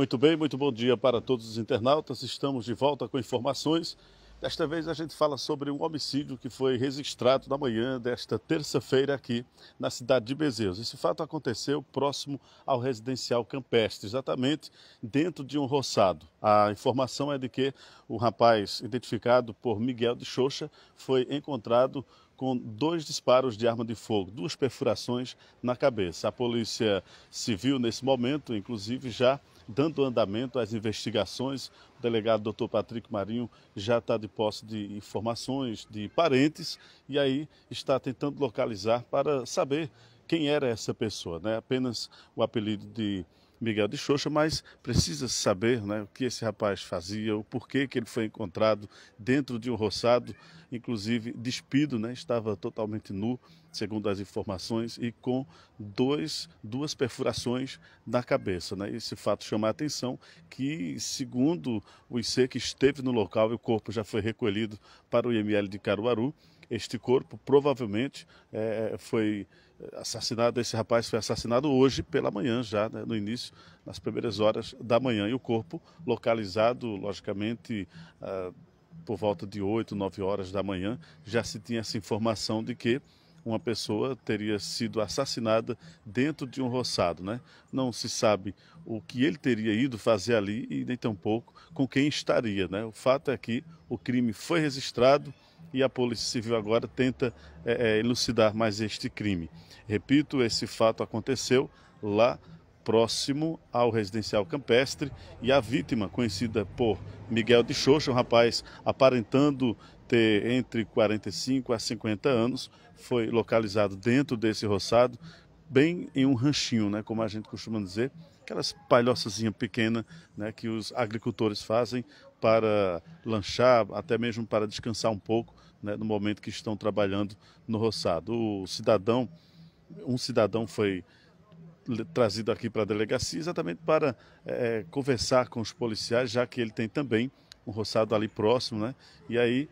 Muito bem, muito bom dia para todos os internautas. Estamos de volta com informações. Desta vez a gente fala sobre um homicídio que foi registrado na manhã desta terça-feira aqui na cidade de Bezerros. Esse fato aconteceu próximo ao residencial campestre, exatamente dentro de um roçado. A informação é de que o rapaz, identificado por Miguel de Xoxa, foi encontrado com dois disparos de arma de fogo, duas perfurações na cabeça. A Polícia Civil, nesse momento, inclusive, já dando andamento às investigações. O delegado doutor Patrick Marinho já está de posse de informações de parentes e aí está tentando localizar para saber quem era essa pessoa. Né? Apenas o apelido de Miguel de Xoxa, mas precisa saber né, o que esse rapaz fazia, o porquê que ele foi encontrado dentro de um roçado, inclusive despido, né, estava totalmente nu, segundo as informações, e com dois, duas perfurações na cabeça. Né? Esse fato chama a atenção que, segundo o IC que esteve no local e o corpo já foi recolhido para o IML de Caruaru, este corpo provavelmente é, foi assassinado, esse rapaz foi assassinado hoje pela manhã, já né, no início, nas primeiras horas da manhã. E o corpo localizado, logicamente, ah, por volta de 8, 9 horas da manhã, já se tinha essa informação de que uma pessoa teria sido assassinada dentro de um roçado, né? Não se sabe o que ele teria ido fazer ali e nem tampouco com quem estaria, né? O fato é que o crime foi registrado, e a Polícia Civil agora tenta é, é, elucidar mais este crime. Repito, esse fato aconteceu lá próximo ao residencial campestre e a vítima, conhecida por Miguel de Xoxa, um rapaz aparentando ter entre 45 a 50 anos, foi localizado dentro desse roçado, bem em um ranchinho, né, como a gente costuma dizer, aquelas palhoçazinhas pequena né, que os agricultores fazem para lanchar, até mesmo para descansar um pouco né, no momento que estão trabalhando no roçado. O cidadão, um cidadão foi trazido aqui para a delegacia exatamente para é, é, conversar com os policiais, já que ele tem também um roçado ali próximo, né? E aí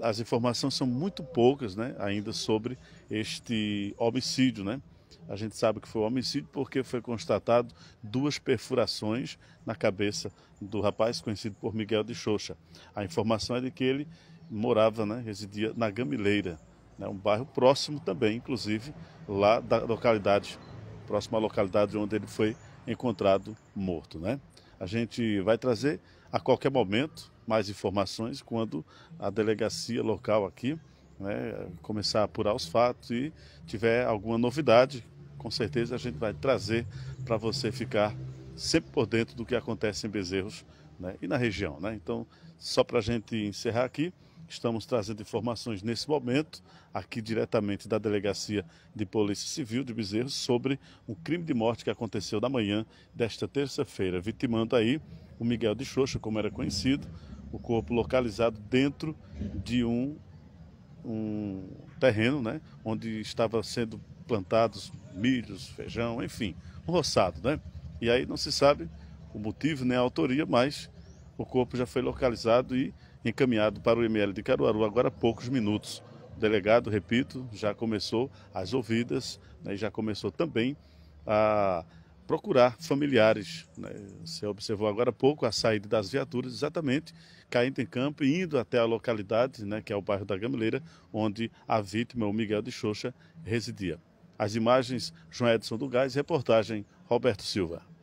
as informações são muito poucas, né, ainda sobre este homicídio, né? a gente sabe que foi um homicídio porque foi constatado duas perfurações na cabeça do rapaz conhecido por Miguel de Xoxa. A informação é de que ele morava, né, residia na Gamileira, né, um bairro próximo também, inclusive lá da localidade, próxima à localidade onde ele foi encontrado morto. Né? A gente vai trazer a qualquer momento mais informações quando a delegacia local aqui né, começar a apurar os fatos e tiver alguma novidade, com certeza a gente vai trazer para você ficar sempre por dentro do que acontece em Bezerros né, e na região. Né? Então, só para a gente encerrar aqui, estamos trazendo informações nesse momento, aqui diretamente da Delegacia de Polícia Civil de Bezerros, sobre um crime de morte que aconteceu na manhã desta terça-feira, vitimando aí o Miguel de Xoxa, como era conhecido, o corpo localizado dentro de um um terreno né, onde estava sendo plantados milhos, feijão, enfim, um roçado, né? E aí não se sabe o motivo nem a autoria, mas o corpo já foi localizado e encaminhado para o ML de Caruaru agora há poucos minutos. O delegado, repito, já começou as ouvidas né, e já começou também a procurar familiares. Né? Você observou agora há pouco a saída das viaturas, exatamente caindo em campo e indo até a localidade, né, que é o bairro da Gameleira, onde a vítima, o Miguel de Xoxa, residia. As imagens, João Edson do Gás, reportagem Roberto Silva.